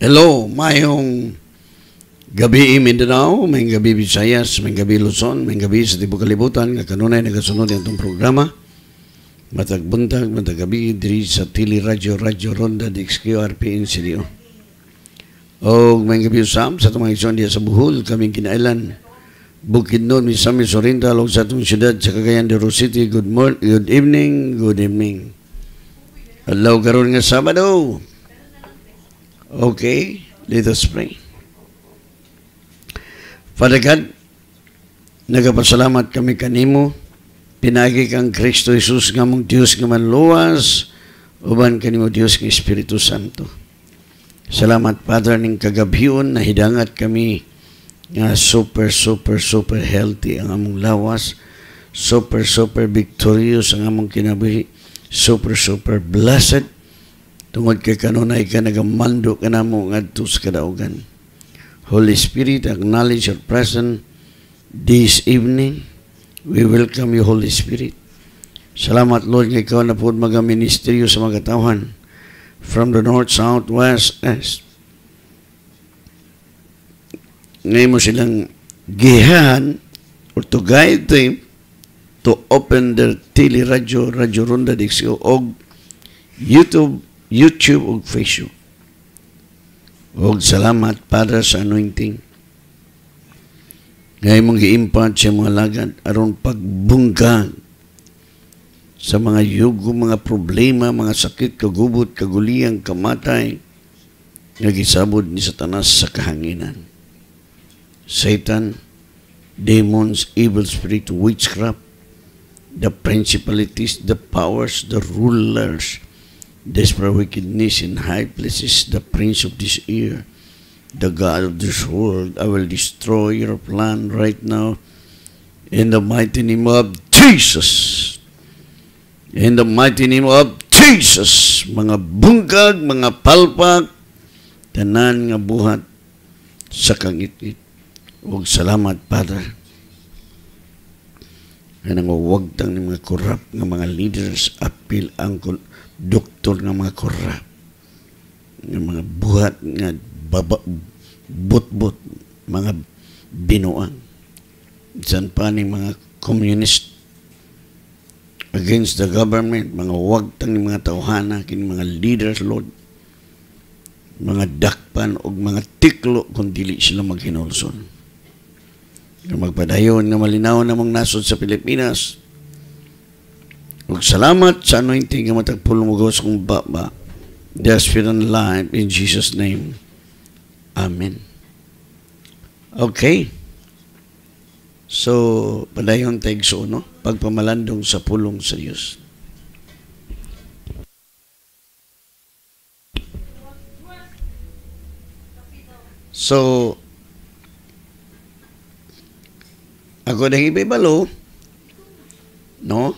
Hello, mayong gabi Mindanao, may gabi Visayas, may gabi Luzon, may gabi sa Tibok Kalibutan, nga kanunay nagasunod ang programa. Matag buntag, diri sa Tili Radyo, Radyo Ronda, DXQRP, NCDO. O may gabi usam sa itong isyon diya sa Buhol, kaming kinailan. Bukid noon, Misamis Sorinda, o sa itong syudad sa Cagayan de City, Good morning, good evening, good evening. Hello, karon nga Sabado. Okay, let us pray. Father God, nagapasalamat kami kanimo, pinagi kang Kristo Jesus nga mong Diyos nga manluwas, uban kanimo Diyos nga Espiritu Santo. Salamat, Father, ning kagabhiyon na hidangat kami nga super, super, super healthy ang among lawas, super, super victorious ang among kinabuhi, super, super blessed Tungod kay kanunay ka nagamando ka na mo ngadto sa kadaugan. Holy Spirit, acknowledge your presence this evening. We welcome you, Holy Spirit. Salamat, Lord, nga ikaw na po magaministeryo sa mga katawan from the north, south, west, east. Ngayon mo silang gihan or to guide them to open their tele radio, radio runda, diksyo, og YouTube YouTube ug Facebook. Og salamat para sa anointing. Ngayon mong giimpad sa mga lagad aron pagbungkag sa mga yugo, mga problema, mga sakit, kagubot, kaguliyang, kamatay, nga ni Satanas sa kahanginan. Satan, demons, evil spirit, witchcraft, the principalities, the powers, the rulers, Desperate wickedness in high places, the prince of this air, the God of this world, I will destroy your plan right now in the mighty name of Jesus. In the mighty name of Jesus, mga bungkag, mga palpak, tanan nga buhat sa kangit-it. Huwag salamat, Padre. Kaya nang huwag tang mga korap ng mga leaders, appeal ang kun doktor ng mga korap, ng mga buhat nga baba, butbut, mga binuang. Diyan pa ni mga communist against the government, mga wagtang ni mga tawhana, kini mga leaders, Lord, mga dakpan o mga tiklo kung dili sila maghinulson. Magpadayon na malinaw na mong nasod sa Pilipinas, Ug salamat sa anointing nga matagpulong ug kong baba. The and life in Jesus name. Amen. Okay. So, padayon tayong suno, pagpamalandong sa pulong sa Diyos. So, ako nang ibibalo, no?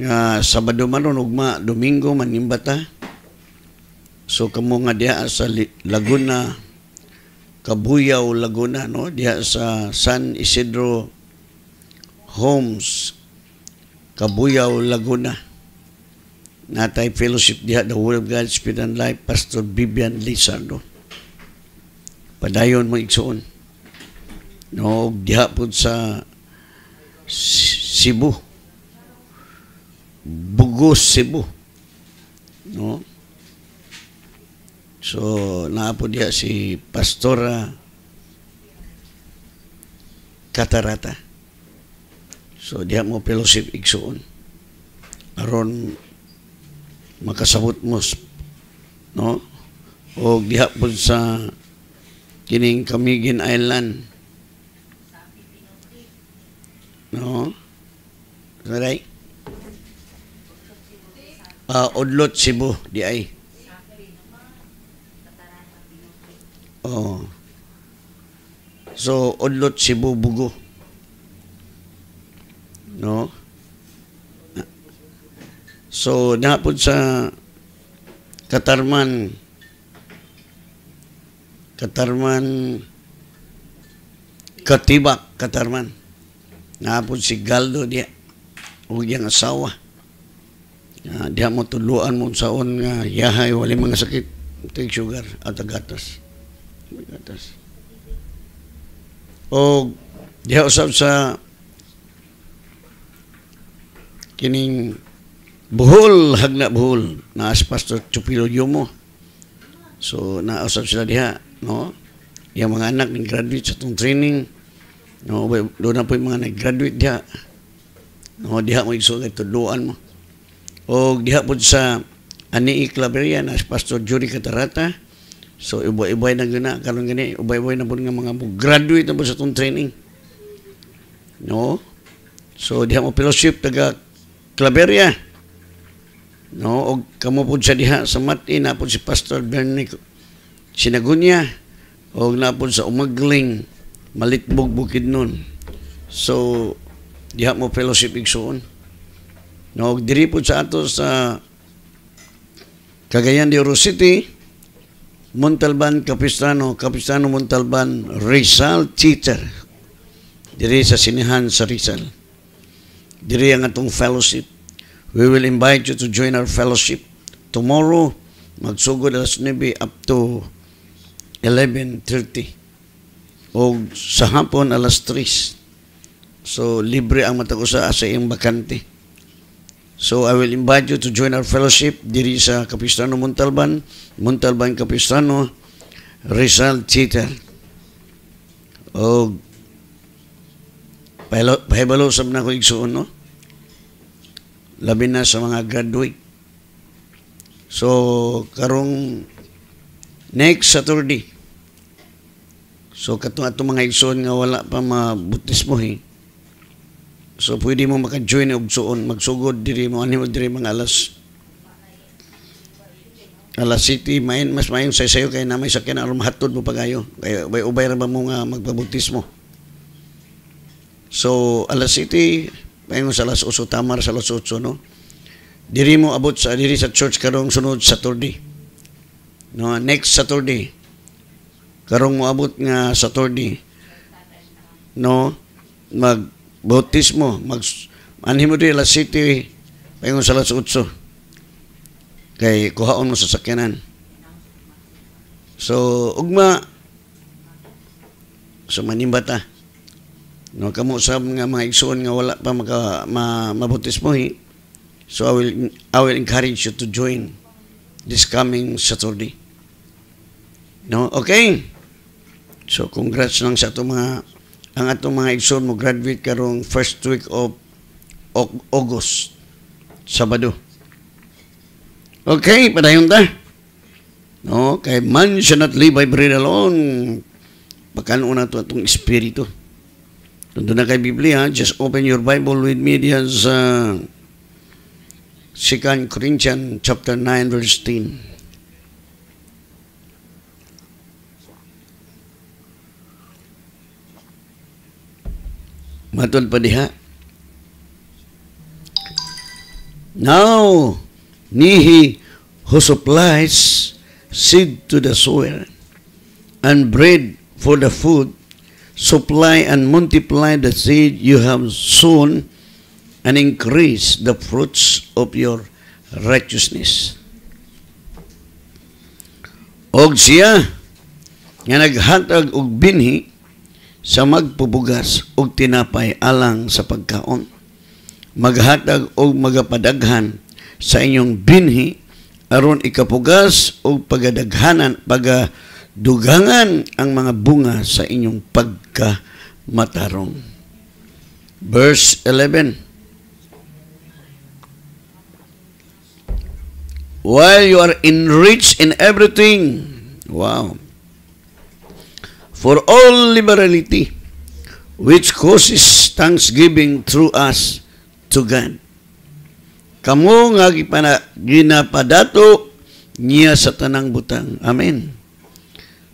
nga Sabado manon ugma Domingo manimbata so kamo nga diha sa Laguna Kabuyaw Laguna no diha sa San Isidro Homes Kabuyaw Laguna natay fellowship diha the Word of God Spirit and Life Pastor Bibian Lizardo padayon mo igsuon no diha pud sa Cebu Bugos, Cebu. No? So, naapo diya si Pastora Katarata. So, diya mo fellowship igsuon. Aron makasabot mo no o diha po sa kining Camigin Island no right uh, Odlot, Cebu, di ay. Oh. So, Odlot, Cebu, Bugo. No? So, napod sa Katarman, Katarman, Katibak, Katarman. Napod si Galdo niya, o niyang asawa. Uh, diha mo tuluan mo saon nga yahay wali mga sakit take sugar at gatas gatas o diha usab sa kining buhol hagna buhol na as pastor Chupilo Yumo so nausab sila diha no yung mga anak ng graduate sa tong training no doon na po yung mga nag-graduate diha no diha mo igsulat tuduan mo o gihapon sa ani Claverian as Pastor Jury Catarata. So iba-ibay na gina karon gani ubay-ubay na pud nga mga mo graduate na sa tong training. No? So diha mo fellowship taga Klaberia No, og kamo pud sa diha sa Mati na pud si Pastor Bernie Sinagunya og na pud sa Umagling Malitbog bukid Bukidnon. So diha mo fellowship igsuon. No, diri po sa ato sa Cagayan de Oro City, Montalban, Capistrano, Capistrano, Montalban, Rizal Teacher. Diri sa Sinihan sa Rizal. Diri ang atong fellowship. We will invite you to join our fellowship. Tomorrow, magsugod alas 9 up to 11.30. O sa hapon alas 3. So, libre ang matagusa sa iyong bakante. So I will invite you to join our fellowship diri sa Kapistano Montalban, Montalban Kapistano Rizal Theater. O pahibalo sab na ko igsuon no. Labi na sa mga graduate. So karong next Saturday. So katong ato mga igsoon nga wala pa mabutis mo eh So pwede mo maka-join og suon magsugod diri mo ani mo diri mga alas alas city main mas main sa sayo kay na may sakyan aron mahatod mo pagayo kay bay ubay ra ba mo nga magpabuntis mo so alas city mayong sa alas uso tamar sa alas uso no diri mo abot sa diri sa church karong sunod Saturday no next Saturday karong mo abot nga Saturday no mag bautismo mag anhi mo di alas 7 paingon sa alas 8 kay kuhaon mo sa sakyanan so ugma so manimba ta. no kamo sa nga mga igsoon nga wala pa maka ma, mabautismo hi eh. so I will I will encourage you to join this coming Saturday no okay so congrats lang sa itong mga ang atong mga igsoon mo graduate karong first week of August Sabado Okay padayon ta No kay man shall not live by bread alone pagkanon na to atong espiritu Tundo na kay Biblia just open your Bible with me diyan sa 2 Corinthians chapter 9 verse 10 Matul pa diha. Now, Nihi who supplies seed to the soil and bread for the food, supply and multiply the seed you have sown and increase the fruits of your righteousness. Og siya nga naghatag sa magpubugas og tinapay alang sa pagkaon. Maghatag og magapadaghan sa inyong binhi aron ikapugas og pagadaghanan pagadugangan ang mga bunga sa inyong pagkamatarong. Verse 11 While you are enriched in everything, wow, for all liberality which causes thanksgiving through us to God. Kamo nga ginapadato niya sa tanang butang. Amen.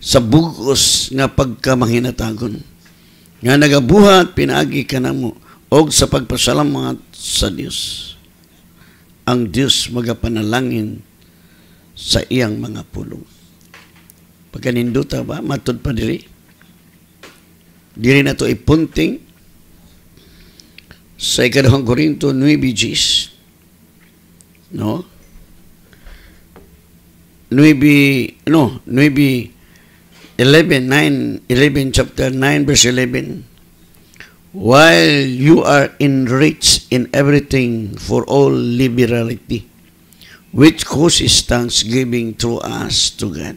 Sa bugos nga pagkamahinatagon nga nagabuhat pinaagi kanamo og sa pagpasalamat sa Dios. Ang Dios magapanalangin sa iyang mga pulong. Pagkaninduta ba matud pa diri? Dili na to ipunting sa ikadahang Korinto 9 no 9 no 9 11 9 11 chapter 9 verse 11 while you are enriched in everything for all liberality which causes thanksgiving through us to God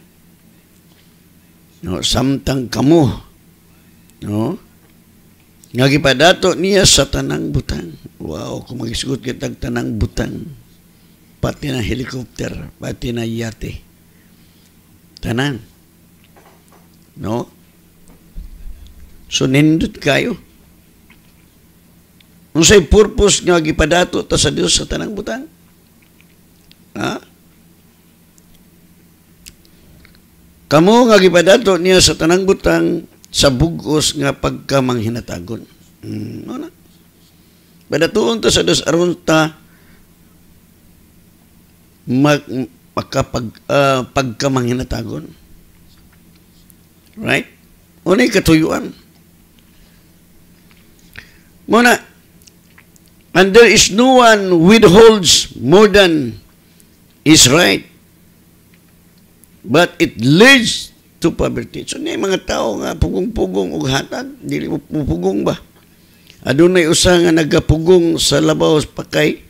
no samtang kamo No? Nga gipadato niya sa tanang butang. Wow, kung magisgot kitag tanang butang, pati na helicopter, pati na yate. Tanan. No? So, nindot kayo. Unsay purpose nga gipadato ta sa Dios sa tanang butang? Ha? Kamo nga gipadato niya sa tanang butang sa bugos nga pagkamanghinatagon. Hmm, ano? Padatuon ta sa dos aron ta mag, makapag, uh, ah, pagkamanghinatagon. Right? Unay katuyuan. Muna, and there is no one withholds more than is right, but it leads to poverty. So niya mga tao nga pugong-pugong og hatag, dili mo pugong ba? Adunay usa nga nagapugong sa labaw pakay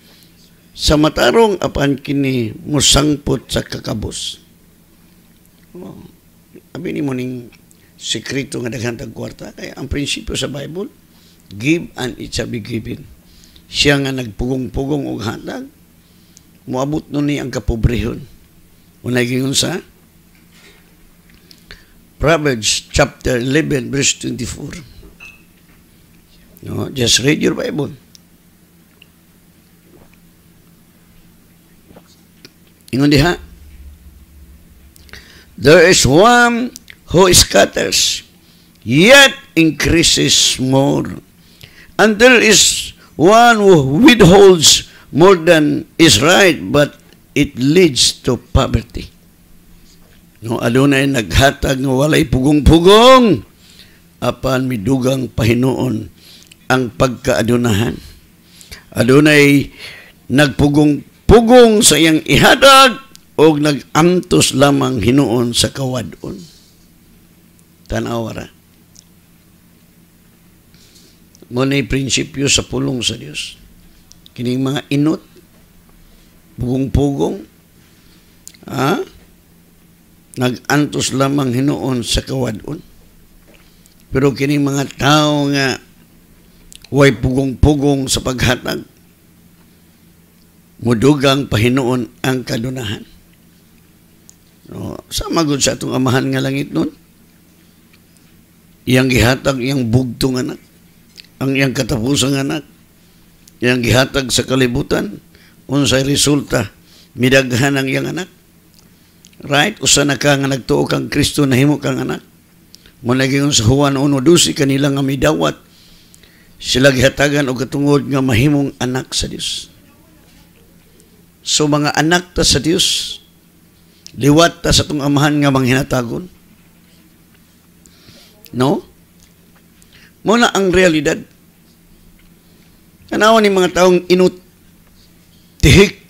sa matarong apan kini musangpot sa kakabos. Oh, abi ni mo ning sekreto nga daghan tag kwarta kay ang prinsipyo sa Bible give and it shall be given. Siya nga nagpugong-pugong og hatag moabot nun ni ang kapobrehon. Unay gingon sa Proverbs chapter 11, verse 24. No, just read your Bible. There is one who scatters, yet increases more. And there is one who withholds more than is right, but it leads to poverty. No adunay naghatag nga walay pugong-pugong apan midugang pahinuon ang pagkaadunahan. Adunay nagpugong-pugong sa iyang ihatag o nagamtos lamang hinuon sa kawadon. Tanawara. Ngunay prinsipyo sa pulong sa Dios. Kining mga inot, pugong-pugong, ha? Ah, nagantos lamang hinuon sa kawadon. Pero kining mga tao nga way pugong-pugong sa paghatag, mudugang pahinuon ang kadunahan. No, sama gud sa atong amahan nga langit nun. Iyang gihatag iyang bugtong anak, ang iyang katapusang anak, iyang gihatag sa kalibutan, unsay resulta midaghan ang iyang anak. Right? Usa na ka nga nagtuo kang Kristo na himo kang anak. Mulagi sa Juan 1.12 kanila nga midawat sila gihatagan og katungod nga mahimong anak sa Dios. So mga anak ta sa Dios liwat ta sa tong amahan nga manghinatagon. No? Mo na ang realidad. Tanaw ni mga taong inut tihik.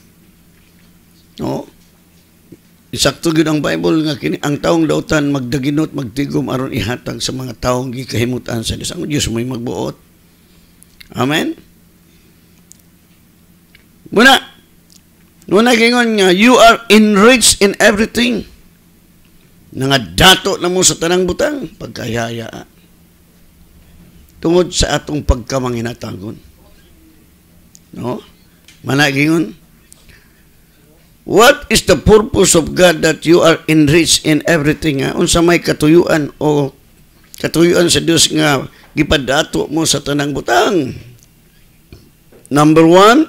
No? Isakto gyud ang Bible nga kini ang taong dautan magdaginot magtigom aron ihatag sa mga taong gikahimutan sa Dios. Ang Dios may magbuot. Amen. Muna, muna gingon nga, you are enriched in everything. Nga dato na mo sa tanang butang, pagkayaya. Tungod sa atong pagkamanginatangon. No? Managingon, What is the purpose of God that you are enriched in everything? Unsa may katuyuan o katuyuan sa Dios nga gipadato mo sa tanang butang. Number one,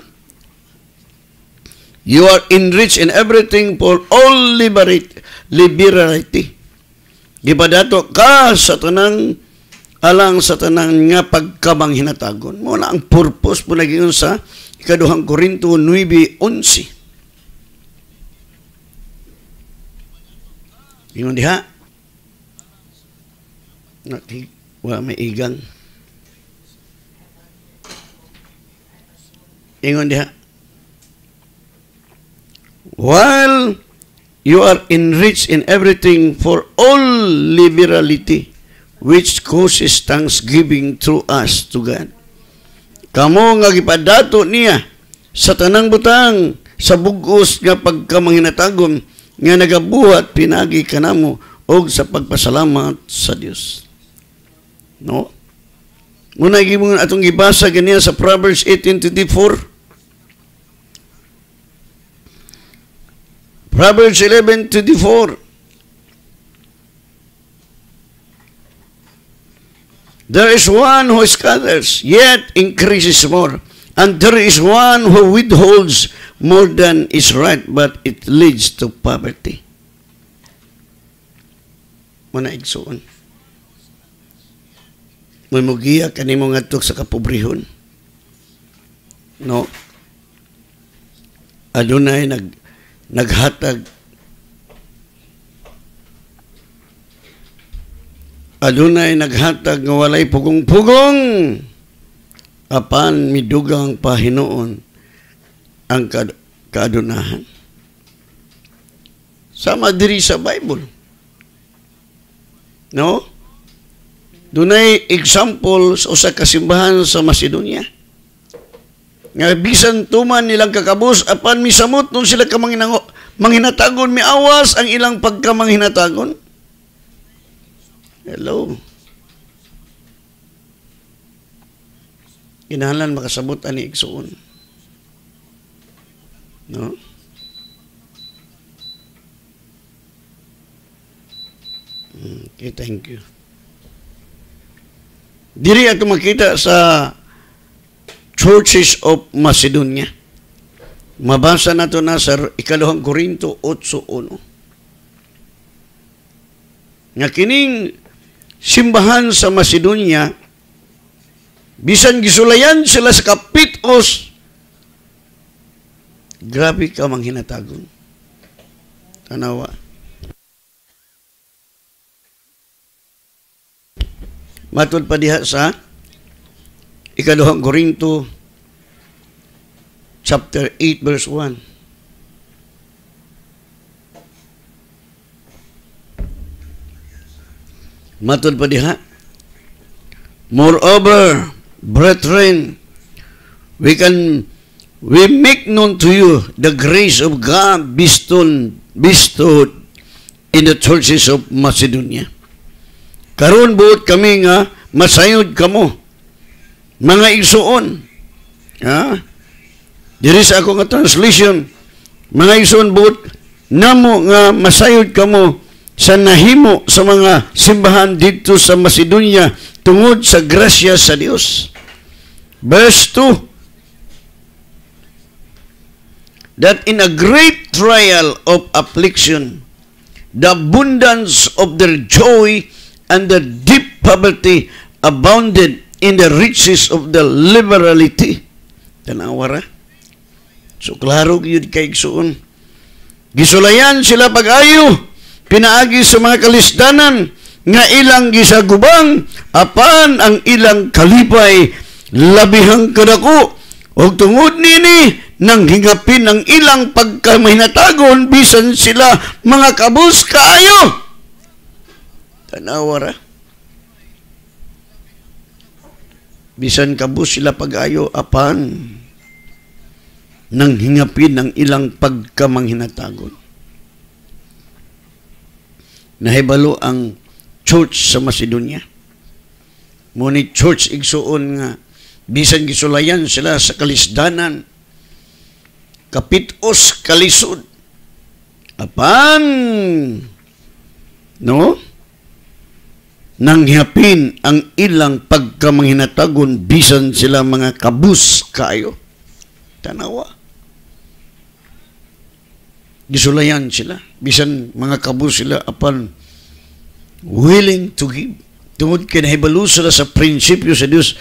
you are enriched in everything for all liberate, liberality. Gipadato ka sa tanang alang sa tanang nga pagkamang hinatagon. Muna ang purpose po naging sa ikaduhang Korinto 9.11. Ingon diha. Nakig wa igang. Ingon diha. While you are enriched in everything for all liberality which causes thanksgiving through us to God. Kamo nga gipadato niya sa tanang butang sa bugos nga pagkamanginatagon nga nagabuhat pinagi kanamo og sa pagpasalamat sa Dios. No? Muna gimong atong gibasa ganiya sa Proverbs 18:24. Proverbs 11:24. There is one who scatters, yet increases more. And there is one who withholds more than is right, but it leads to poverty. Muna igsoon. May mugiya kanimo nga sa kapobrihon. No. Adunay nag naghatag Adunay naghatag nga walay pugong-pugong apan midugang pa hinoon ang kad kadunahan. Sama diri sa Bible. No? Dunay example sa usa ka simbahan sa Macedonia. Nga bisan tuman nilang kakabus apan misamot nun sila ka manghinatagon mi awas ang ilang pagka manghinatagon. Hello. Kinahanglan makasabot ani igsuon. No? Okay, thank you. Diri ako makita sa Churches of Macedonia. Mabasa nato na sa ikaluhang Korinto 8.1. Nga kining simbahan sa Macedonia Bisan gisulayan sila sa kapitos. Grabe ka mang hinatagon. Tanawa. Matod pa diha sa ikaduhang Korinto chapter 8 verse 1. Matod pa diha. Moreover, Brethren, we can we make known to you the grace of God bestowed, bestowed in the churches of Macedonia. Karon buot kami nga masayod kamo mga isuon. Ha? Diri sa ako nga translation, mga isuon buot namo nga masayod kamo sa nahimo sa mga simbahan dito sa Macedonia tungod sa grasya sa Dios. Verse 2 That in a great trial of affliction, the abundance of their joy and the deep poverty abounded in the riches of the liberality. Tanawara. So, klaro yun kay Iksuon. Gisulayan sila pag-ayo pinaagi sa mga kalisdanan nga ilang gisagubang apan ang ilang kalipay labihang kadako og tungod nini nang hingapin ang ilang pagkamahinatagon bisan sila mga kabus kaayo tanawara bisan kabus sila pagayo apan nang hingapin ang ilang pagkamahinatagon nahibalo ang church sa Macedonia. Ngunit church igsuon nga bisan gisulayan sila sa kalisdanan kapitos kalisod apan no Nanghiapin ang ilang pagkamanginatagon bisan sila mga kabus kayo tanawa gisulayan sila bisan mga kabus sila apan willing to give tungod kinahibalo sila sa prinsipyo sa Dios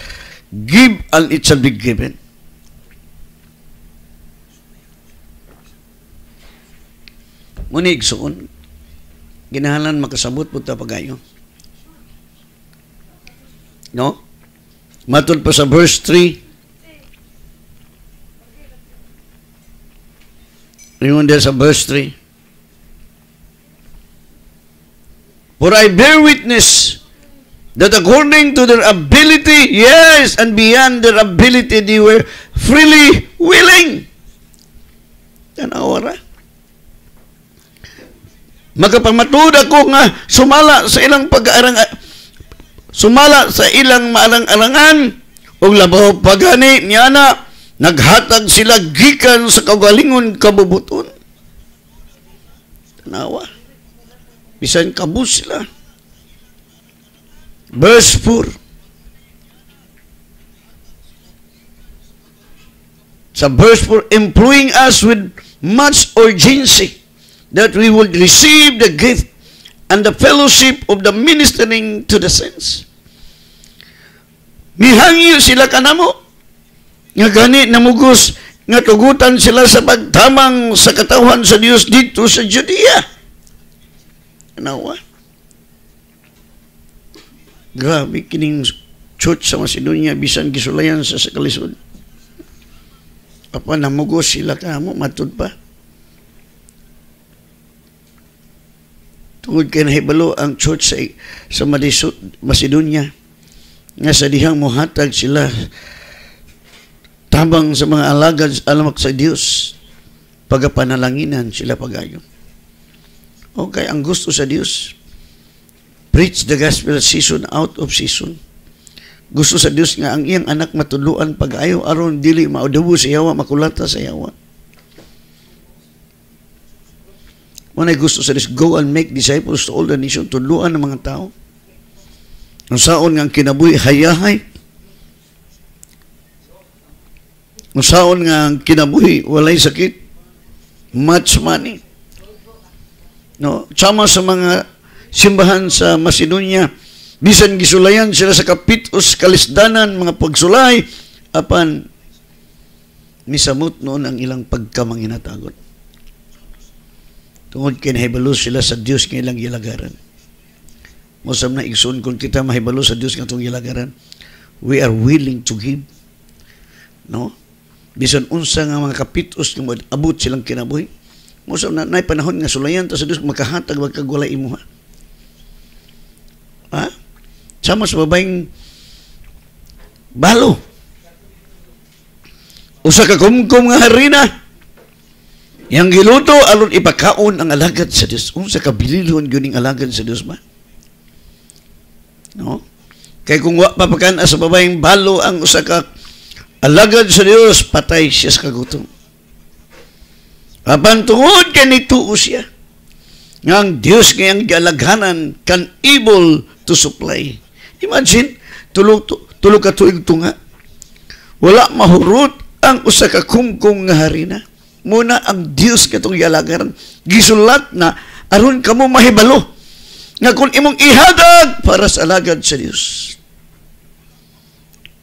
give and it shall be given muna igsuon ginahalan makasabot po ta pagayo no Matul pa sa verse 3 Ingon diya sa verse 3. For I bear witness that according to their ability, yes, and beyond their ability, they were freely willing. Tanawa ra. Magapamatud ako nga sumala sa ilang pag-aarang sumala sa ilang maalang-arangan o labaw pagani niya na Naghatag sila gikan sa kagalingon kabubuton. Tanawa. Bisan kabus sila. Verse 4. Sa verse 4, employing us with much urgency that we would receive the gift and the fellowship of the ministering to the saints. Mihangyo sila kanamo nga gani namugos nga tugutan sila sa pagtamang sa katawhan sa Dios dito sa Judea. Nawa. Grabe kining church sa Macedonia bisan gisulayan sa sa Apa namugos sila kamo matud pa. Tungod kay nahibalo ang church sa, sa Macedonia nga sa dihang mohatag sila Tabang sa mga alagad alamak sa Diyos pagapanalanginan sila pagayon. Okay, ang gusto sa Diyos preach the gospel season out of season. Gusto sa Diyos nga ang iyang anak matuluan pag aron dili maudubo sa yawa, makulata sa yawa. When I gusto sa Dios, go and make disciples to all the nation, tuluan ng mga tao. Ang saon nga ang kinabuhi, hayahay, Masaon nga kinabuhi, walay sakit. Much money. No, sama sa mga simbahan sa Macedonia, bisan gisulayan sila sa kapit os kalisdanan mga pagsulay apan misamot noon ang ilang pagkamanginatagot. Tungod kay kinahibalo sila sa Dios nga ilang gilagaran. Mosam na igsoon kung kita mahibalos sa Dios nga itong gilagaran, we are willing to give. No? bisan unsa nga mga kapitos nga abot silang kinabuhi mo na nay panahon nga sulayan ta sa Dios makahatag wag kagwalay imo ha ha sama sa babaeng balo usa ka kumkum nga harina yang giluto alon ipakaon ang alagad sa Dios unsa ka bililhon gyud alagad sa Dios ba no kay kung wa papakan sa babaeng balo ang usa ka Alagad sa Dios, patay siya sa kagutom. Apan tungod kay nituo siya, nga ang Dios ngayang galaghanan can able to supply. Imagine, tulog, tulog ka tuig tunga. Wala mahurot ang usa ka kungkong nga harina. Muna ang Dios katong galaghanan gisulat na aron kamo mahibalo nga kun imong ihadag para sa alagad sa Dios.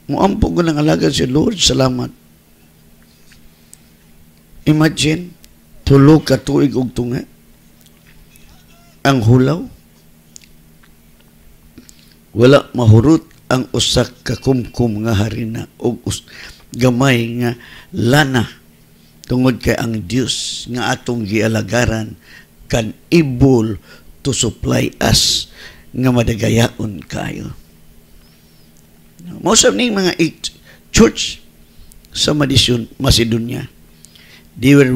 Muampo ko ng alagad si Lord, salamat. Imagine, tulog ka tuig og tunga. Ang hulaw. Wala mahurot ang usak kakumkum nga harina o gamay nga lana tungod kay ang Dios nga atong gialagaran kan ibul to supply us nga madagayaon kayo. Mausap ni mga church sa Madison, Macedonia. They were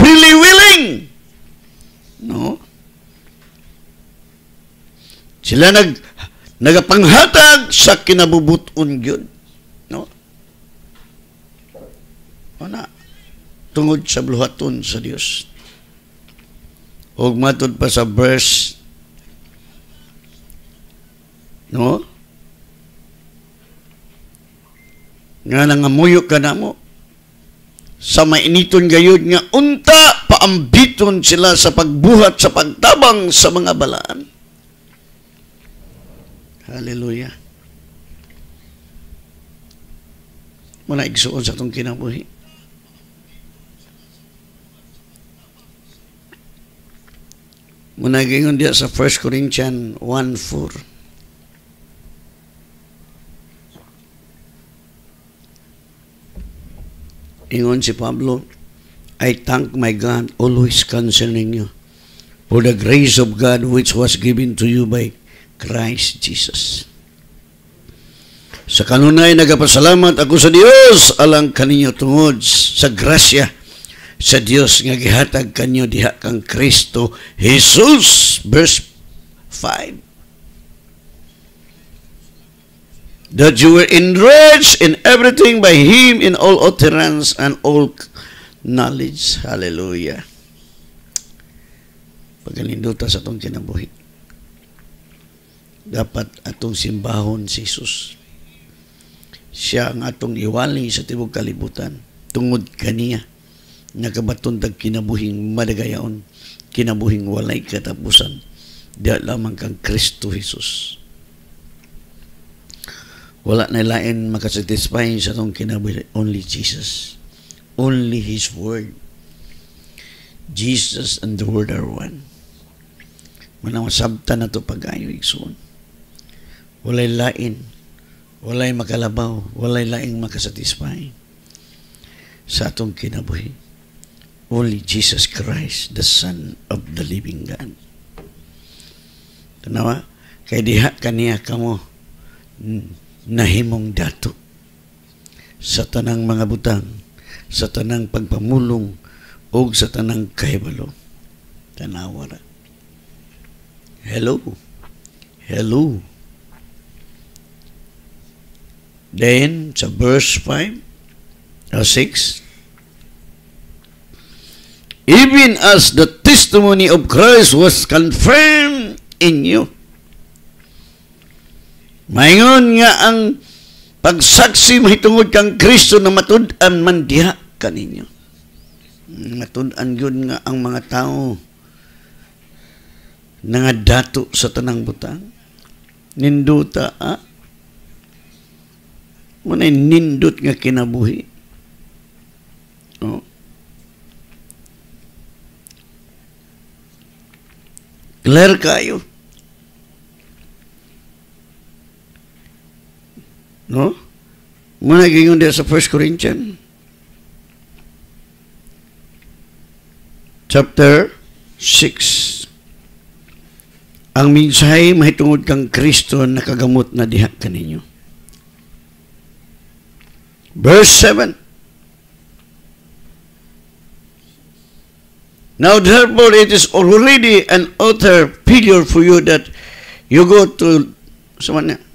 really willing. No? Sila nag nagapanghatag sa kinabubuton gyud. No? Ona tungod sa bluhaton sa Dios. Ug matud pa sa verse no? nga nangamuyo ka na mo. Sa mainiton gayod nga unta paambiton sila sa pagbuhat sa pagtabang sa mga balaan. Hallelujah. Muna igsuon sa itong kinabuhi. Muna gayon diya sa 1 Corinthians 1.4 ingon si Pablo, I thank my God always concerning you for the grace of God which was given to you by Christ Jesus. Sa kanunay, nagapasalamat ako sa Dios alang kaninyo tungod sa grasya sa Dios nga gihatag kanyo diha kang Kristo Jesus verse 5 that you were enriched in everything by Him in all utterance and all knowledge. Hallelujah. Pagkalinduta sa itong kinabuhi. Dapat atong simbahon si Jesus. Siya ang atong iwaling sa tibog kalibutan. Tungod kaniya, nakabatundag kinabuhing madagayaon, kinabuhing walay katapusan. Diyan lamang kang Kristo Jesus. Wala na lain makasatisfy sa itong kinabuhi. Only Jesus. Only His Word. Jesus and the Word are one. Manamasabta na ito pag-ayo igsoon. Walay lain. Walay makalabaw. Walay laing makasatisfy sa atong kinabuhi. Only Jesus Christ, the Son of the Living God. Tanawa? Kaya diha kaniya kamo. Hmm nahimong dato sa tanang mga butang, sa tanang pagpamulong, o sa tanang kahibalo. Tanawa Hello. Hello. Then, sa verse 5 or 6, Even as the testimony of Christ was confirmed in you, Mayon nga ang pagsaksi mahitungod kang Kristo na matud-an man diha kaninyo. Matud-an yun nga ang mga tao nga dato sa tanang butang. Ninduta ah. Muna nindot nga kinabuhi. Oh. Clear kayo. No? Muna gingon diya sa 1 Corinthians. Chapter 6. Ang minsahe mahitungod kang Kristo nakagamot na diha kaninyo. Verse 7. Now therefore it is already an utter failure for you that you go to someone else.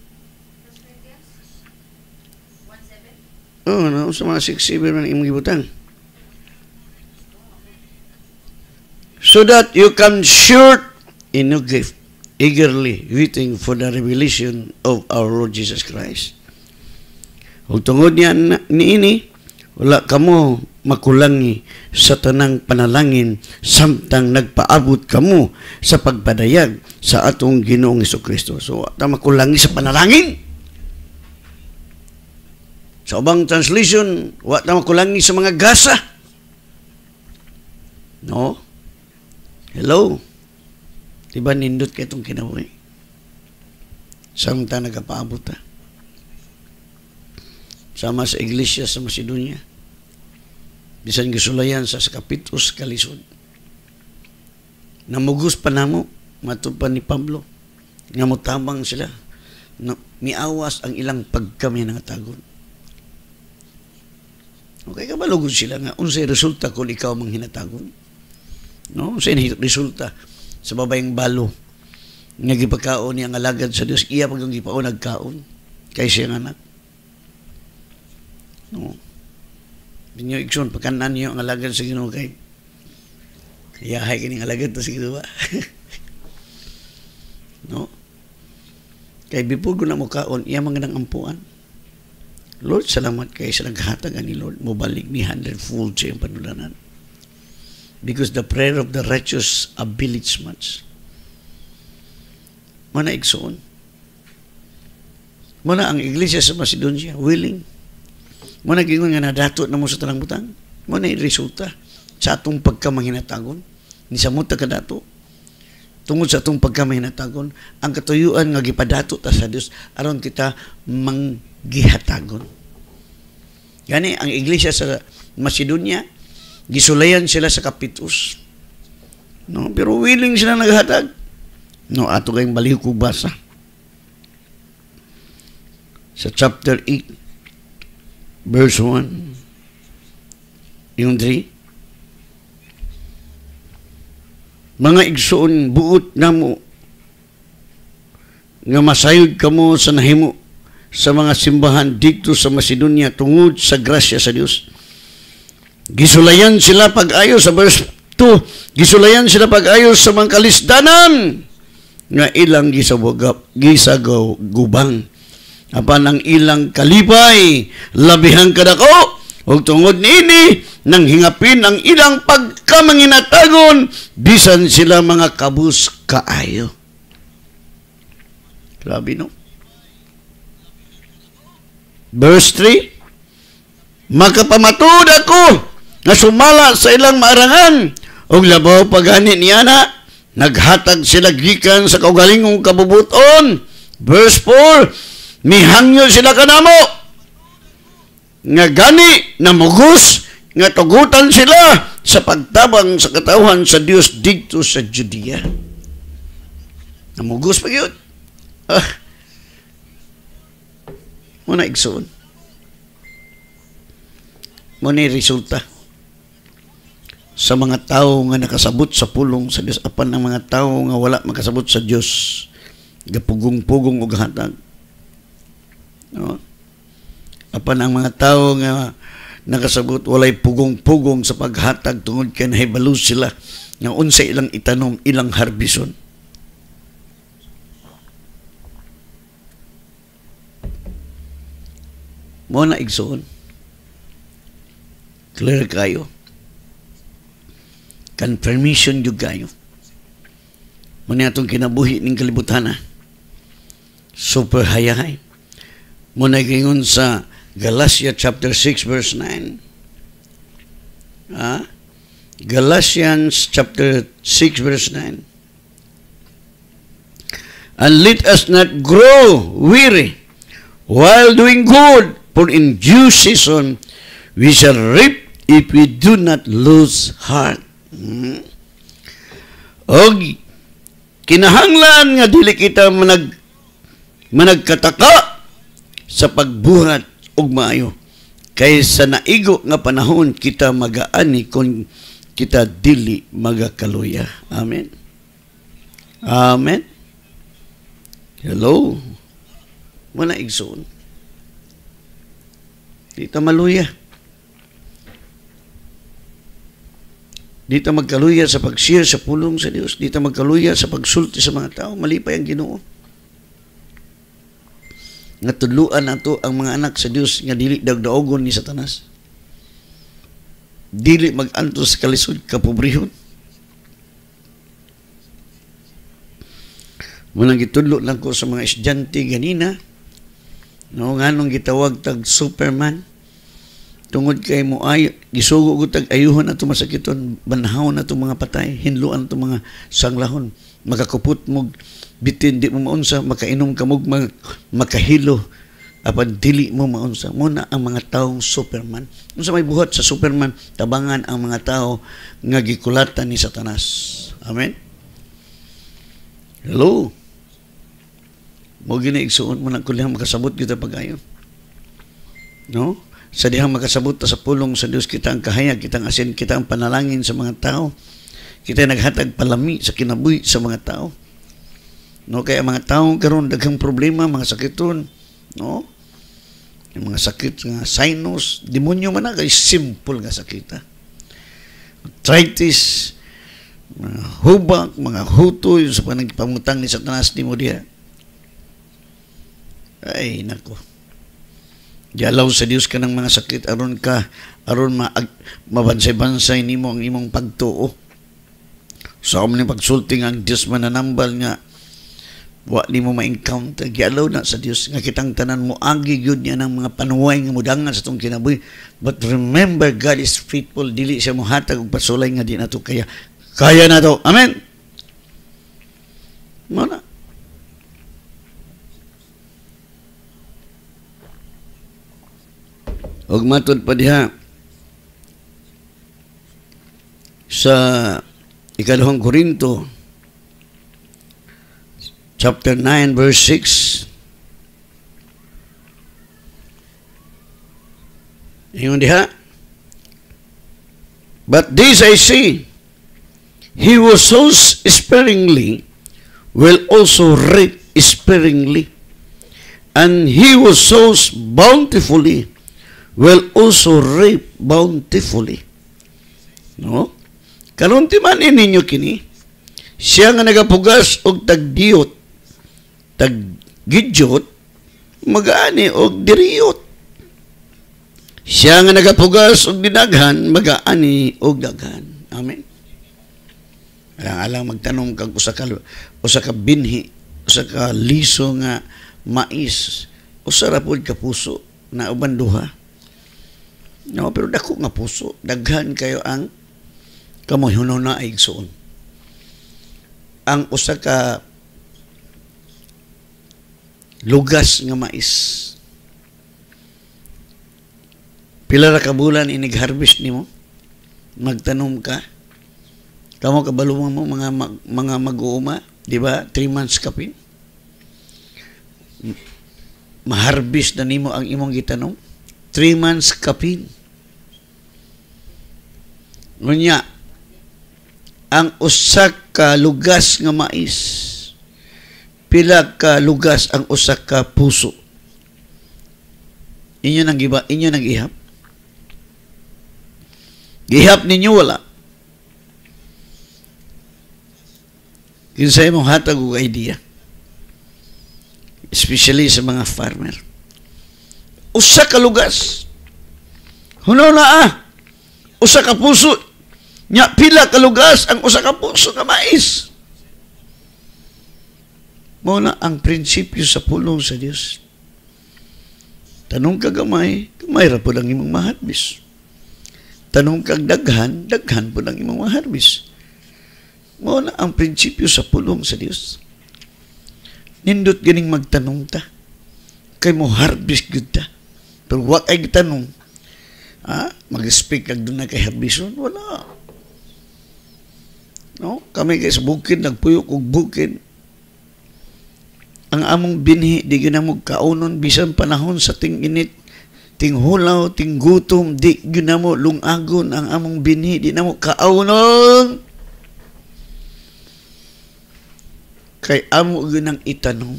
oh, no? sa mga siksiber ng imong gibutang. So that you can short in your gift, eagerly waiting for the revelation of our Lord Jesus Christ. Ug tungod niya niini, wala kamo makulangi sa tanang panalangin samtang nagpaabot kamo sa pagpadayag sa atong Ginoong Kristo. So, ta makulangi sa panalangin. Sa ubang translation, wa ta makulangi sa mga gasa. No? Hello? Diba nindot ka itong kinabuhi? Saan ta nagapaabot ta? Sama sa iglesia sa Macedonia. Bisan gisulayan sa kapitus Kalisod. Namugus pa namo, matupan ni Pablo. Nga mutabang sila. Na, miawas ang ilang pagkami ng tagon Okay, kabalugod sila nga. Unsa Unsay resulta kung ikaw mang hinatagon? No? Unsay resulta sa babayang balo nga gipakaon niya ang alagad sa Dios iya pag gipaon nagkaon kay siyang anak. No. Binyo igsoon pagkanan niyo ang alagad sa Ginoo kay yahay kining alagad ta sa Ginoo. no. Kay before ko na mo kaon iya man ampuan. Lord, salamat kay sa naghatag ni Lord, mobalik ni hundredfold sa iyong panulanan. Because the prayer of the righteous abilities much. Mana igsoon. Mana ang iglesia sa Macedonia, willing. Mana gingon nga nadato na mo sa tanang butang. Mana resulta sa atong pagkamahinatagon? Ni sa muta ka dato. Tungod sa atong pagkamahinatagon, ang katuyuan nga gipadato ta sa Dios aron kita mang gihatagon. Gani ang iglesia sa Macedonia gisulayan sila sa kapitus. No, pero willing sila naghatag. No, ato kayong baliw ko basa. Sa chapter 8 verse 1 yung 3 mga igsoon buot namo nga masayod kamo sa nahimo sa mga simbahan dito sa Macedonia tungod sa grasya sa Dios. Gisulayan sila pag-ayo sa verse 2. Gisulayan sila pag-ayo sa mga kalisdanan nga ilang gisabugap, gisagaw gubang. Apan ang ilang kalipay, labihang kadako, ug tungod niini nang hingapin ang ilang pagkamanginatagon bisan sila mga kabus kaayo. Grabe no? Verse 3, Makapamatod ako na sumala sa ilang maarangan o labaw pagani niya na naghatag sila gikan sa kaugalingong kabubuton. Verse 4, Mihangyo sila kanamo nga gani na mugus nga tugutan sila sa pagtabang sa katauhan sa Dios dito sa Judea. Namugos pa yun. Ah, Muna igsoon. Muna resulta sa mga tao nga nakasabot sa pulong sa Dios apan ang mga tao nga wala makasabot sa Dios gapugong-pugong og hatag. No? Apan ang mga tao nga nakasabot walay pugong-pugong sa paghatag tungod kay nahibalos sila nga unsa ilang itanom ilang harbison Mo na igsoon. Clear kayo. Confirmation jud kayo. Mo na kinabuhi ning kalibutan ha? Super hayahay. Mo na gingon sa Galatia chapter 6 verse 9. Ha? Galatians chapter 6 verse 9. And let us not grow weary while doing good, for in due season we shall reap if we do not lose heart. Hmm? Og kinahanglan nga dili kita manag managkataka sa pagbuhat og maayo kay sa naigo nga panahon kita magaani kon kita dili magakaluya. Amen. Amen. Hello. Wala igsoon. Di ta maluya. Di magkaluya sa pag sa pulong sa Dios. Di magkaluya sa pagsulti sa mga tao. Malipay ang ginoo. Natuluan tuluan nato ang mga anak sa Dios nga dili dagdaogon ni Satanas. Dili mag-antos sa kalisod kapobrihon. Manang gitudlo lang ko sa mga estudyante ganina, No, nga nung gitawag tag Superman, tungod kay mo ay, gisugo ko tag ayuhon na masakiton, banhaw na itong mga patay, hinluan na itong mga sanglahon, makakupot mo, bitin di mo maunsa, makainom ka mo, makahilo, apan dili mo maunsa mo na ang mga taong Superman. Unsa may buhat sa Superman, tabangan ang mga tao nga gikulatan ni Satanas. Amen. Hello. Mo gini mo na kulihang makasabot kita pagayo. No? Sa dihang makasabot ta sa pulong sa Dios kita ang kahayag, kita ang asin, kita ang panalangin sa mga tao. Kita naghatag palami sa kinabuhi sa mga tao. No kay ang mga tao karon daghang problema, mga sakiton, no? Yung mga sakit nga sinus, demonyo man na simple nga sakita. Ah. Arthritis, mga hubak, mga hutoy sa panagpamutang ni Satanas ni mo diya. Ay, nako. Galaw sa Dios ka ng mga sakit aron ka aron ma mabansay-bansay nimo ang imong pagtuo. Sa so, ni pagsulting ang Dios man nanambal nga wa nimo ma-encounter galaw na sa Dios nga kitang tanan mo agi gyud niya ng mga panuway nga mudangan sa tong kinabuhi. But remember God is faithful dili siya mohatag og pasulay nga di nato kaya kaya nato. Amen. Mo na. Og matod pa diha sa ikaduhang Korinto chapter 9 verse 6 Ingon diha But this I see He who sows sparingly will also reap sparingly and he who sows bountifully will also reap bountifully. No? Karon ti man ininyo kini, siya nga nagapugas og tagdiyot, taggidyot, magaani og diriyot. Siya nga nagapugas og dinaghan, magaani og daghan. Amen. Alang alang magtanong kag usa ka usa ka binhi, usa ka liso nga mais, usa ra pud ka puso na uban duha No, pero dako nga puso, daghan kayo ang kamoy hunaw na igsoon. Ang usa ka lugas nga mais. Pila ra ka bulan inig harvest nimo? Magtanom ka. Kamo ka kabaluma mo mga mag, mga mag-uuma, di ba? 3 months ka pin. Maharbis na nimo ang imong gitanom Three months kapin. Ngunya, ang usak ka lugas nga mais, pila ka lugas ang usak ka puso. Inyo nang giba, inyo nang ihap. Gihap ninyo wala. Kinsay mong hatag og idea. Especially sa mga farmer usa ka lugas. Hunaw na ah, usa ka puso. Nya pila ka lugas ang usa ka puso nga mais. Mao na ang prinsipyo sa pulong sa Dios. Tanong ka gamay, gamay ra pud ang imong maharbis. Tanong kag daghan, daghan pud ang imong maharbis. Mao na ang prinsipyo sa pulong sa Dios. Nindot ganing magtanong ta. Kay mo harbis gud ta pero wa kay tanong, ha? mag-speak kag doon na kay Herbison? Wala. No? Kami kay sa bukid, nagpuyok og bukid. Ang among binhi, di ginamog kaunon, bisan panahon sa ting init, ting hulaw, ting gutom, di ginamo lungagon ang among binhi, di namo kaunon. Kay amo ginang itanong.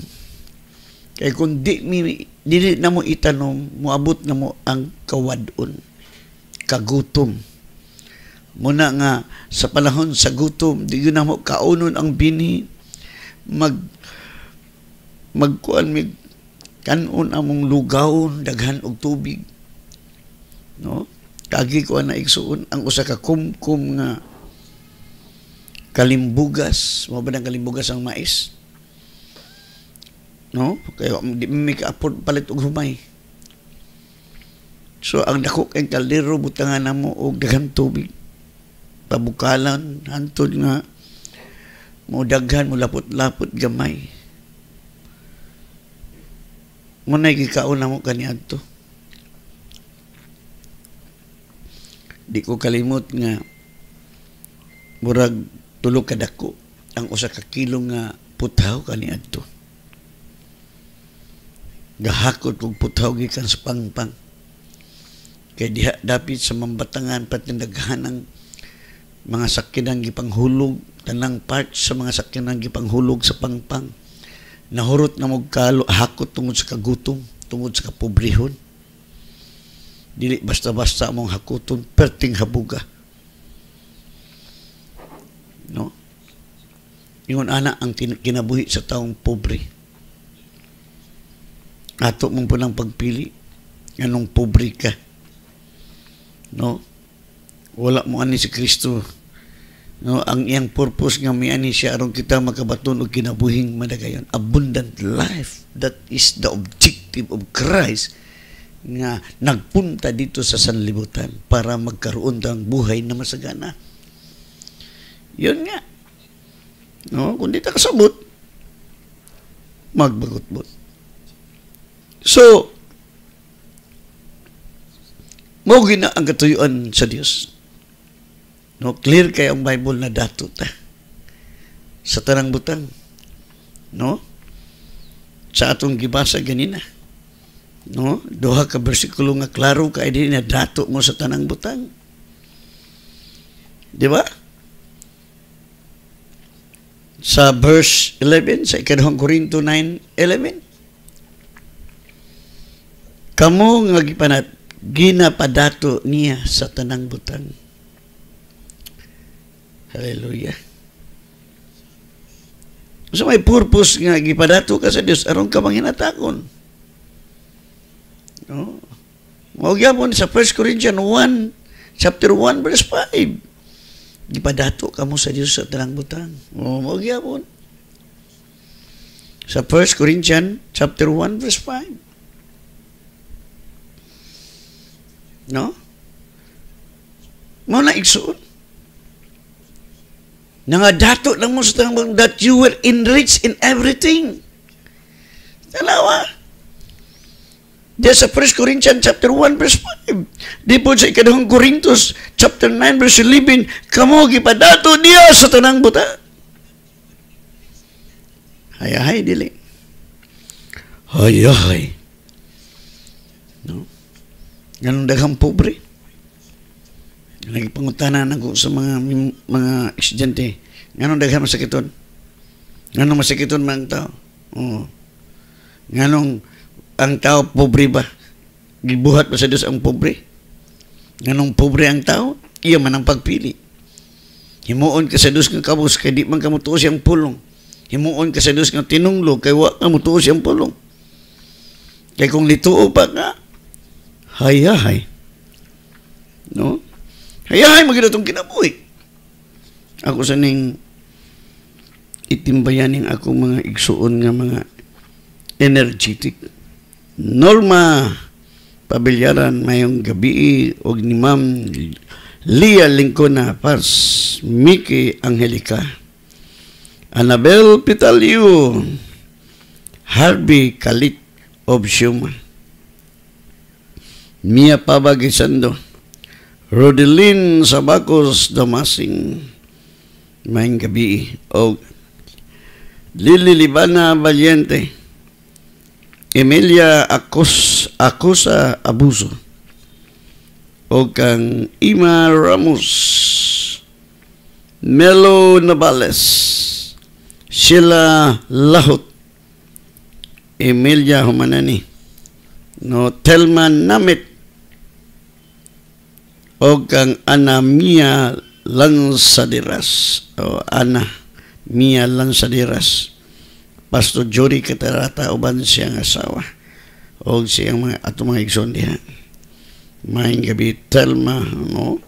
Kay kung di mi dili na mo itanom moabot na mo ang kawadon kagutom muna nga sa panahon sa gutom di na mo kaunon ang bini mag magkuan mig kanon among lugaw daghan og tubig no kagi ko na igsuon ang usa ka kumkum nga kalimbugas mo ba ng kalimbugas ang mais No? Kaya um, di may kaapod palit og humay. So ang dako kay kaldero butangan namo og daghan tubig. Pabukalan hantod nga mo daghan mo lapot-lapot gamay. Mo na gikaon namo kaniadto. Di ko kalimot nga murag tulog kadako ang usa ka kilo nga putaw kaniadto gahakot kong putaw gikan sa pangpang. Kay diha dapit sa mambatangan pati naghanang mga sakinang gipanghulog tanang part sa mga sakinang gipanghulog sa pangpang. Nahurot na mo hakot tungod sa kagutom, tungod sa kapobrihon. Dili basta-basta mong hakuton perting habuga. No? Ingon ana ang kinabuhi sa taong pobre ato mong po pagpili anong pobre ka no wala mo ani si Kristo no ang iyang purpose nga may ani siya aron kita makabaton og kinabuhing madagayon abundant life that is the objective of Christ nga nagpunta dito sa sanlibutan para magkaroon ng buhay na masagana yun nga no kun di ta kasabot magbagot-bot So, mao gina ang katuyuan sa Dios. No, clear kay ang Bible na dato ta. Sa tanang butang. No? Sa atong gibasa ganina. No? Duha ka bersikulo nga klaro kay di na dato mo sa tanang butang. Di ba? Sa verse 11, sa ikadahang Korinto 9, 11, kamo nga gipanat ginapadato niya sa tanang butang. Hallelujah. So may purpose nga gipadato ka sa Dios aron ka manginatakon. No? Maugyapon sa 1 Corinthians 1, chapter 1, verse 5. Gipadato ka sa Dios sa tanang butang. O, maugyapon. Sa 1 Corinthians chapter 1, verse 5. No? Mo na igsuon. Nga dato lang mo sa that you were enriched in everything. Dalawa. Diya sa 1 Corinthians chapter 1 verse 5. Di po sa ikadahong Korintos chapter 9 verse 11. Kamu gipadato niya sa tanang buta. Hayahay dili. Hayahay. Ganong daghang pobre. Nagpangutanan ako sa mga mga estudyante. Ganong daghang masakiton. Ganong masakiton mga tao. Oo. Ganong ang tao pobre ba? Gibuhat ba sa Diyos ang pobre? Ganong pobre ang tao? Iya man ang pagpili. Himuon ka sa Diyos ng kabus kay di man ka mutuos ang pulong. Himuon ka sa Diyos ng tinunglog kay wa ka mutuos ang pulong. Kay kung lituo pa ka, hayahay. No? Hayahay magina itong kinabuhi. Ako sa ning itimbayanin ako mga igsuon nga mga energetic. Norma Pabilyaran mayong gabi og ni Ma'am Lia Lingkona Pars Miki Angelica Annabel Pitalio Harvey Kalit of Schumann Mia Pabagisando, Rodelin Sabacos Damasing, Maing Gabi, o Lili Libana Valiente, Emilia Acus, Acusa Abuso, o kang Ima Ramos, Melo Nabales, Sheila Lahot, Emilia Humanani, no Telma Namit, o kang ana mia lansaderas o ana mia lansaderas Pastor Jory Katarata uban siyang asawa o siyang mga ato mga igsoon diha maayong gabi Telma no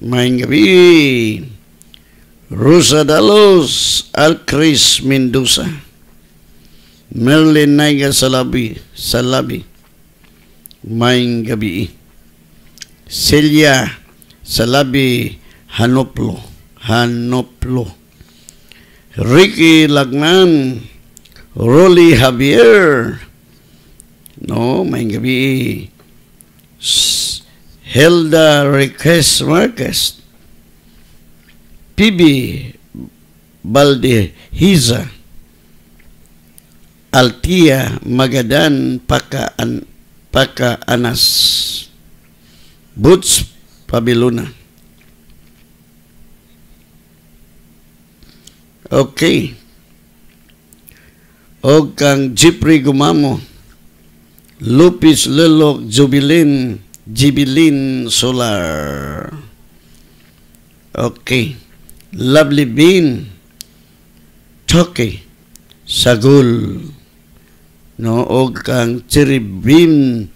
maayong gabi Rosa Dalos Alcris Mendoza Merlin Naiga Salabi Salabi maayong gabi Celia Salabi Hanoplo. Hanoplo. Ricky Lagnan. Rolly Javier. No, may gabi. Hilda Riquez Marquez. PB Baldehiza. Altia Magadan Paka, An Paka Anas. Boots Pabiluna. Okay. O kang Jeffrey Gumamo, Lupis Lelok Jubilin, Jibilin Solar. Okay. Lovely Bean, Turkey, Sagul. No, o kang Cherubim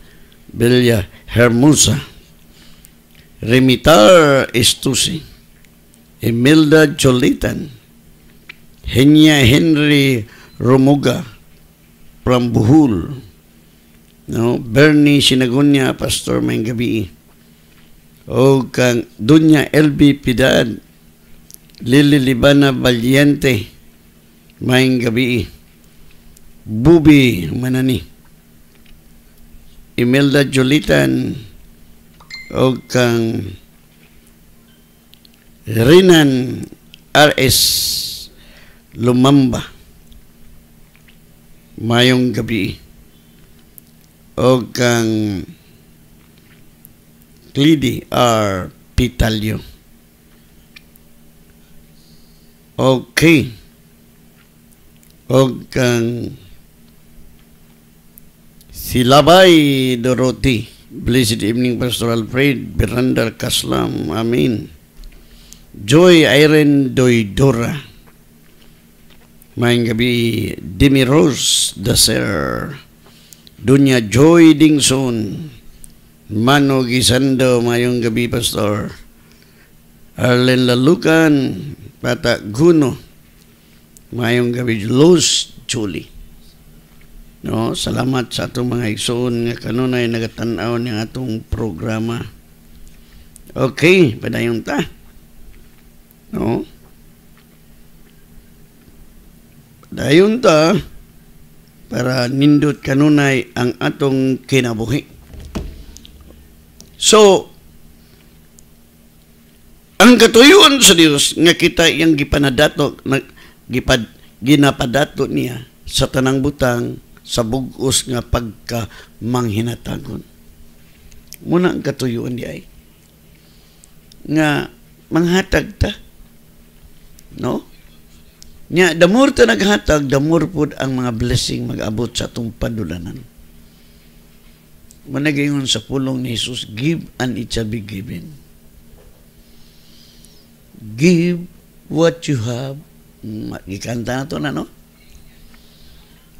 Belya Hermosa. Remitar Estusi, Emilda Jolitan, Henya Henry Romuga from Buhul, no? Bernie Sinagunya, Pastor May o kang Dunya LB Pidad, Lili Libana Valiente, May Gabi, Bubi Manani, Imelda Jolitan, o kang Rinan R.S. Lumamba mayong gabi o kang Clidi R. Pitalyo. Okay. O kang Silabay Dorothy. Blessed evening, Pastor Alfred, Berandal Kaslam, Amen. Joy Irene Doidora. Mayang gabi, Demi Rose Daser. Dunya Joy Dingson. Mano Gisando, mayong gabi, Pastor. Arlen Lalukan, Pata Guno. Mayong gabi, Luz Julie. No, salamat sa atong mga igsoon nga kanunay nagatan-aw ning atong programa. Okay, padayon ta. No. Padayon ta para nindot kanunay ang atong kinabuhi. So, ang katuyuan sa Dios nga kita iyang gipanadato, gipad, ginapadato niya sa tanang butang sa bugos nga pagka manghinatagon. Muna ang katuyuan di ay nga manghatag ta. No? Nya, the more ta naghatag, the more po ang mga blessing mag-abot sa itong padulanan. Managayon sa pulong ni Jesus, give and it shall be given. Give what you have. Mm, gikanta na to na, no?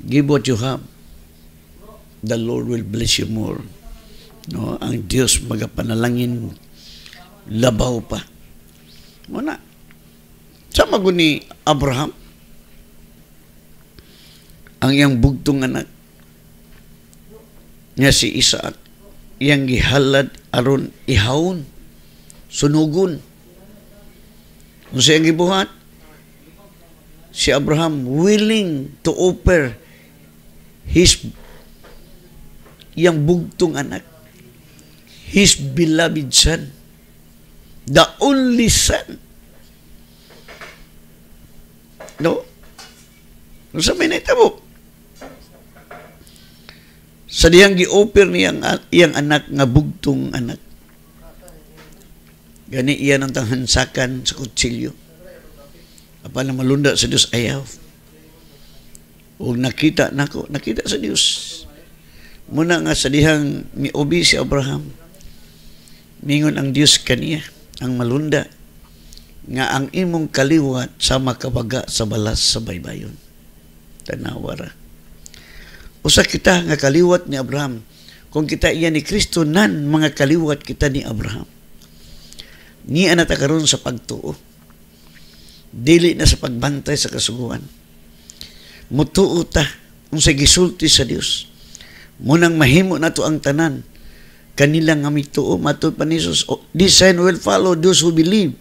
Give what you have. The Lord will bless you more. No, ang Diyos magapanalangin labaw pa. Muna. sa ko ni Abraham. Ang iyang bugtong anak nga si Isaac iyang gihalad aron ihaon, sunugon unsa iyang gibuhat si Abraham willing to offer His yang bugtong anak. His beloved son. The only son. No? Nung ano sa minitabo. Sa diyang gi-offer niyang iyang anak nga bugtong anak. Gani iyan ang tanghansakan sa kutsilyo. Apala malunda sa Diyos ayaw ug nakita nako nakita sa Dios muna nga sa dihang miubi si Abraham mingon ang Dios kaniya ang malunda nga ang imong kaliwat sama kabaga sa balas sa baybayon tanawara usa kita nga kaliwat ni Abraham kung kita iya ni Kristo nan mga kaliwat kita ni Abraham ni ana ta karon sa pagtuo dili na sa pagbantay sa kasuguan mutuo ta unsa gisulti sa Dios munang mahimo nato ang tanan kanila nga mituo matud pa ni Jesus this oh, sign will follow those who believe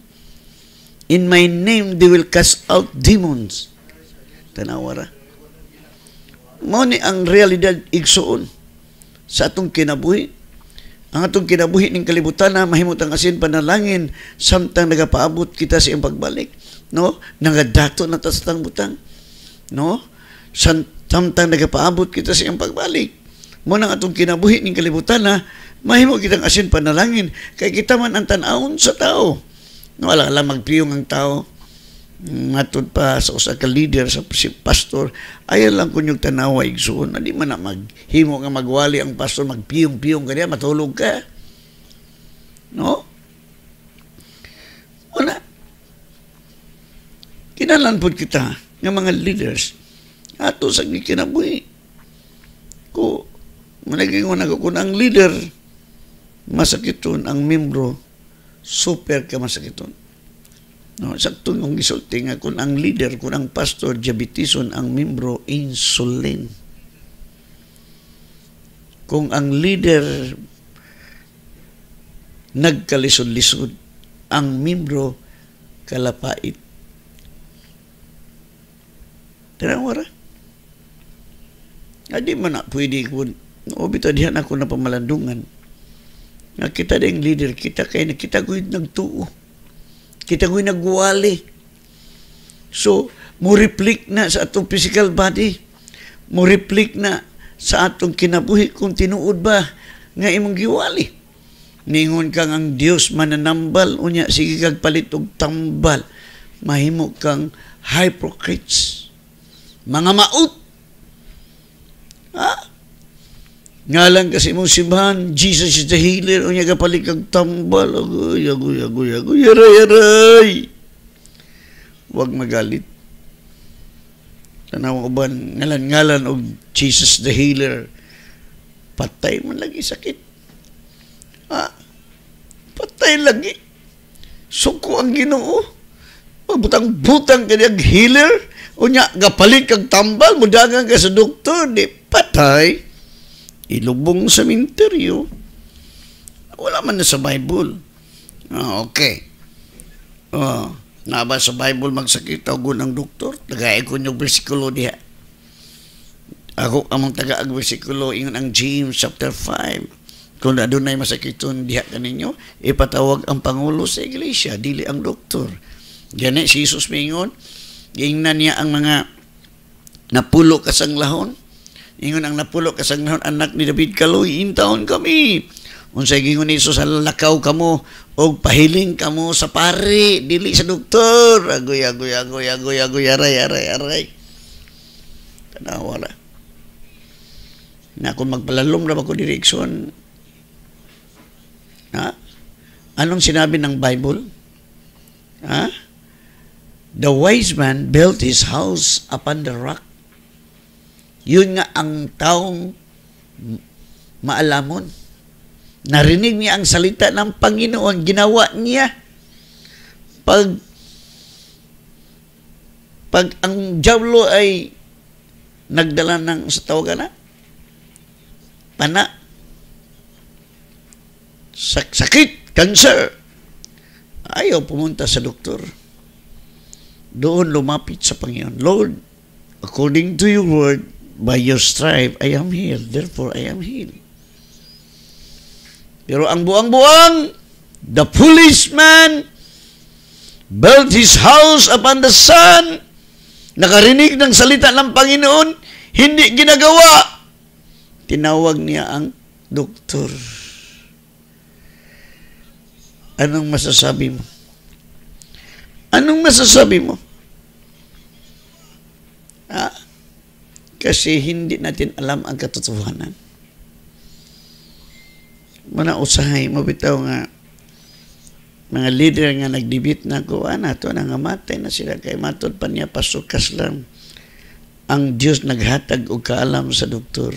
in my name they will cast out demons Tanawara. ra mao ni ang realidad igsuon sa atong kinabuhi ang atong kinabuhi ning kalibutan na mahimot ang asin panalangin samtang nagapaabot kita sa iyang pagbalik no nagadato na ta sa butang no samtang nagapaabot kita sa iyang pagbalik. Muna nga itong kinabuhi ng kalibutan na mahimo kitang asin panalangin kay kita man ang tanawon sa tao. No, wala lang magpiyong ang tao. Mm, matod pa sa usa ka leader, sa si pastor, ayaw lang kunyog tanawa igsoon. Hindi man na maghimo nga magwali ang pastor, magpiyong-piyong ka matulog ka. No? Wala. Kinalan po kita ng mga leaders ato sa gikinabuhi. Eh. Ko, managingon ako kung ang leader, masakiton ang membro, super ka masakiton. No, sakto yung gisulti nga kung ang leader, kung ang pastor, diabetison, ang membro, insulin. Kung ang leader nagkalisod-lisod, ang membro kalapait. Tinawara? Nga man na pwede kun obito dihan ako na pamalandungan. Nga kita ding leader, kita kay na kita guid nagtuo. Kita guid nagwali. So, mo reflect na sa atong physical body. Mo reflect na sa atong kinabuhi kung tinuod ba nga imong giwali. Ningon kang ang Dios mananambal unya sige kag palit og tambal. Mahimo kang hypocrites. Mga maut Ha? Nga lang kasi mong simbahan, Jesus is the healer, o unya ka ang tambal, agoy, agoy, agoy, agoy, aray, aray. Huwag magalit. Tanawa uban, ngalan-ngalan og Jesus the healer, patay man lagi sakit. Ha? Patay lagi. Suko ang ginoo. butang butang kanyang healer, Unya, gapalit kag tambal, mudagan ka sa doktor, di patay. Ilubong sa minteryo. Wala man na sa Bible. Ah, okay. Oh, naba sa Bible magsakit ako ng doktor. Tagay ko yung versikulo diha. Ako among taga ang versikulo ingon ang James chapter 5. Kung na dunay masakiton diha kaninyo, ipatawag ang pangulo sa iglesia, dili ang doktor. Gani si Jesus mingon, Ingnan niya ang mga napulo kasang lahon. Ingon ang napulo kasang lahon, anak ni David Kaloy, in taon kami. Unsay gingon ni Jesus, lakaw kamo og pahiling kamo sa pari, dili sa doktor. Agoy, agoy, agoy, agoy, agoy, aray, aray, aray. Tanawa na. Na kung magpalalom na ako direksyon, ha? Anong sinabi ng Bible? Ha? The wise man built his house upon the rock. Yun nga ang taong maalamon. Narinig niya ang salita ng Panginoon, ginawa niya. Pag pag ang jawlo ay nagdala ng sa tawagan na pana sakit, cancer. Ayaw pumunta sa doktor doon lumapit sa Panginoon, Lord, according to your word, by your stripe, I am healed. Therefore, I am healed. Pero ang buang-buang, the foolish man built his house upon the sun. Nakarinig ng salita ng Panginoon, hindi ginagawa. Tinawag niya ang doktor. Anong masasabi mo? Anong masasabi mo? Ah, kasi hindi natin alam ang katotohanan. Muna usahay mo bitaw nga mga leader nga nagdibit na ko, ana, ah, to na nga matay na sila kay matod pa niya pasukas lang ang Dios naghatag og kaalam sa doktor.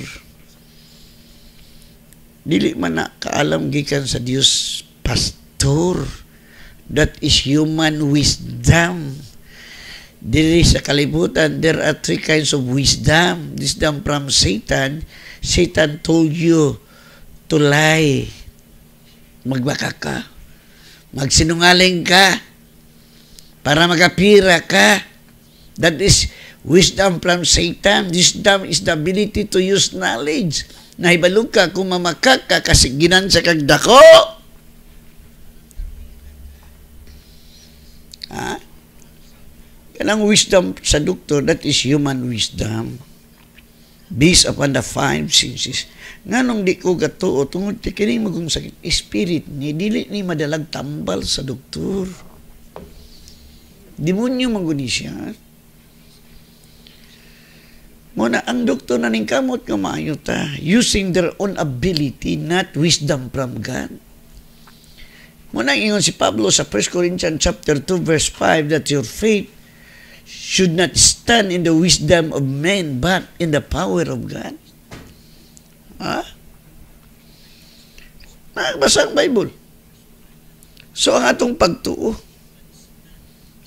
Dili man na kaalam gikan sa Dios pastor That is human wisdom. Diri sa kalibutan, there are three kinds of wisdom. Wisdom from Satan. Satan told you to lie. Magbaka ka. Magsinungaling ka. Para magapira ka. That is wisdom from Satan. Wisdom is the ability to use knowledge. Nahibalog ka kung mamakak ka kasi ginansya kag dako. Ha? Kanang wisdom sa doktor, that is human wisdom. Based upon the five senses. Nga nung di ko gatuo, tungod ti kining magong sakit, spirit ni, dili ni madalag tambal sa doktor. Demonyo maguni siya. Muna, ang doktor na ning kamot kamayo ta, using their own ability, not wisdom from God. Muna ingon si Pablo sa 1 Corinthians chapter 2 verse 5 that your faith should not stand in the wisdom of men but in the power of God. Ha? Nagbasa ang Bible. So ang atong pagtuo,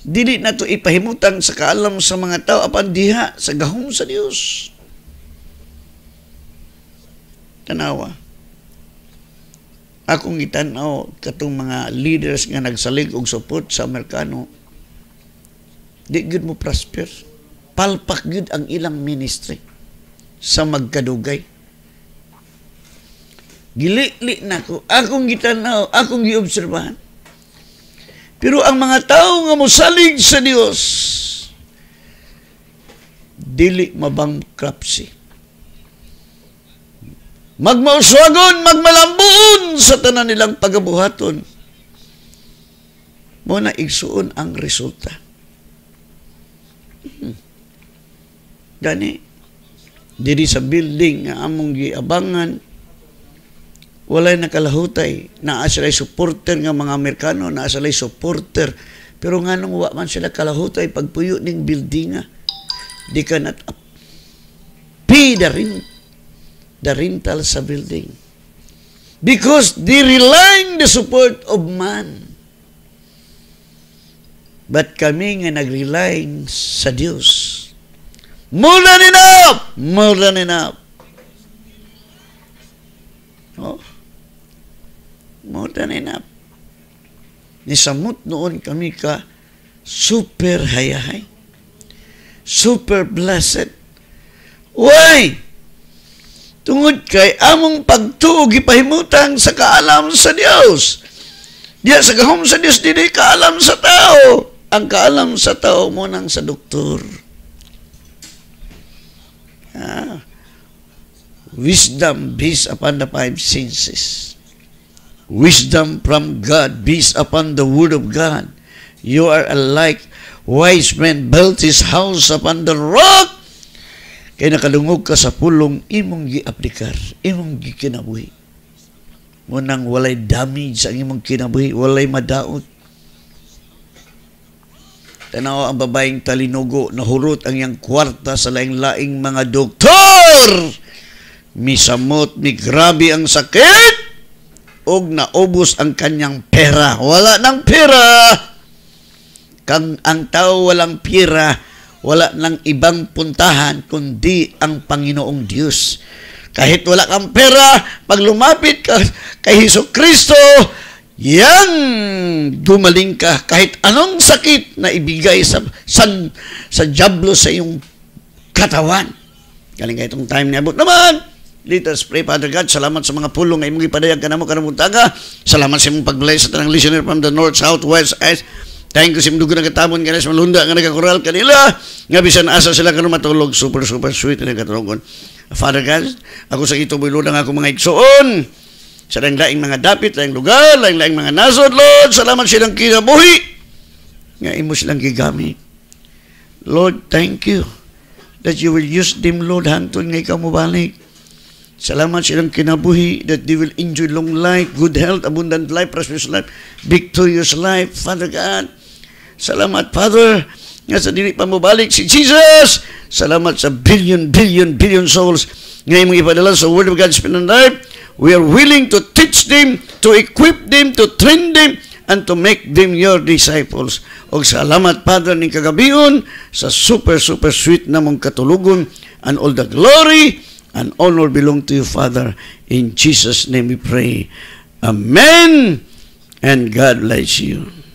dili na to ipahimutang sa kaalam sa mga tao apan diha sa gahom sa Dios. Tanawa akong itanaw katong mga leaders nga nagsalig og support sa Amerikano di gud mo prosper palpak gud ang ilang ministry sa magkadugay gilili nako akong gitanaw akong giobserbahan pero ang mga tao nga mosalig sa Dios dili mabang bankruptcy magmauswagon, magmalambuon sa tanan nilang pagabuhaton. Mo na igsuon ang resulta. Hmm. Gani, diri sa building nga among giabangan, walay nakalahutay. Naa sila'y supporter nga mga Amerikano, naa sila'y supporter. Pero nga nung wa man sila kalahutay, pagpuyo ning building nga, di ka nat pay the rental sa building. Because they relying the support of man. But kami nga nag-relying sa Diyos. More than enough! More than enough. Oh, more than enough. Nisamot noon kami ka super hayahay. Super blessed. Why? tungod kay among pagtuog ipahimutang sa kaalam sa Dios diya sa gahom sa Dios dili kaalam sa tao ang kaalam sa tao mo nang sa doktor ah, wisdom based upon the five senses wisdom from God based upon the word of God you are alike wise men built his house upon the rock Kay nakalungog ka sa pulong, imong giaplikar, imong gikinabuhi. Munang walay damage sa imong kinabuhi, walay madaot. Tanaw ang babaeng talinugo, nahurot ang iyang kwarta sa laing-laing mga doktor. Misamot, ni grabe ang sakit. Og naubos ang kanyang pera. Wala nang pera. Kang ang tao walang pera, wala nang ibang puntahan kundi ang Panginoong Diyos. Kahit wala kang pera, pag lumapit ka kay Heso Kristo, yan, gumaling ka kahit anong sakit na ibigay sa sa, sa jablo sa iyong katawan. Galing ka itong time na abot naman. Let us pray, Father God. Salamat sa mga pulong ay mong ipadayag ka na mo kanamutaga. Salamat sa imong pagbalay sa tanang listener from the north, south, west, east, Kain ko simdo na katamon ka na sa malunda nga nagkakural kanila. Nga bisan asa sila kanong matulog. Super, super sweet na katulungon. Father God, ako sa ito mo ilunang ako mga igsoon. Sa laing laing mga dapit, laing lugar, laing laing mga nasod, Lord. Salamat silang kinabuhi. Nga imo silang gigamit. Lord, thank you that you will use them, Lord, hantun nga ikaw mo balik. Salamat silang kinabuhi that they will enjoy long life, good health, abundant life, prosperous life, victorious life, Father God. Salamat, Father, nga sa dili pa mabalik si Jesus. Salamat sa billion, billion, billion souls nga imong ipadala sa Word of God's pinanday. We are willing to teach them, to equip them, to train them, and to make them your disciples. Og salamat, Father, ning kagabion sa super, super sweet na mong katulugon and all the glory and honor belong to you, Father. In Jesus' name we pray. Amen. And God bless you.